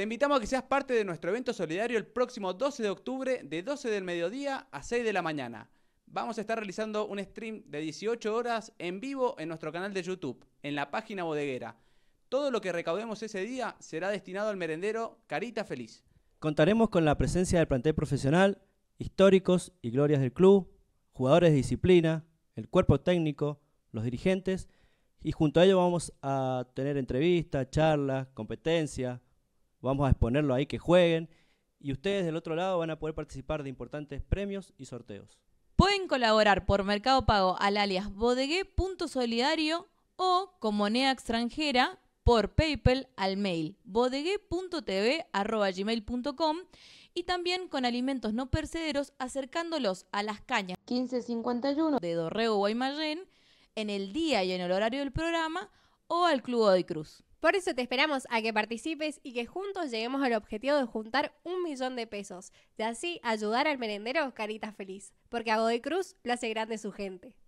Te invitamos a que seas parte de nuestro evento solidario el próximo 12 de octubre de 12 del mediodía a 6 de la mañana. Vamos a estar realizando un stream de 18 horas en vivo en nuestro canal de YouTube, en la página bodeguera. Todo lo que recaudemos ese día será destinado al merendero Carita Feliz. Contaremos con la presencia del plantel profesional, históricos y glorias del club, jugadores de disciplina, el cuerpo técnico, los dirigentes, y junto a ello vamos a tener entrevistas, charlas, competencias, vamos a exponerlo ahí, que jueguen. Y ustedes del otro lado van a poder participar de importantes premios y sorteos. Pueden colaborar por Mercado Pago al alias bodegue.solidario o con moneda extranjera por PayPal al mail bodegue.tv.gmail.com y también con alimentos no percederos acercándolos a las cañas 1551 de Dorrego Guaymallén en el día y en el horario del programa o al Club de Cruz. Por eso te esperamos a que participes y que juntos lleguemos al objetivo de juntar un millón de pesos, y así ayudar al merendero Caritas Feliz, porque a Godoy Cruz lo hace grande su gente.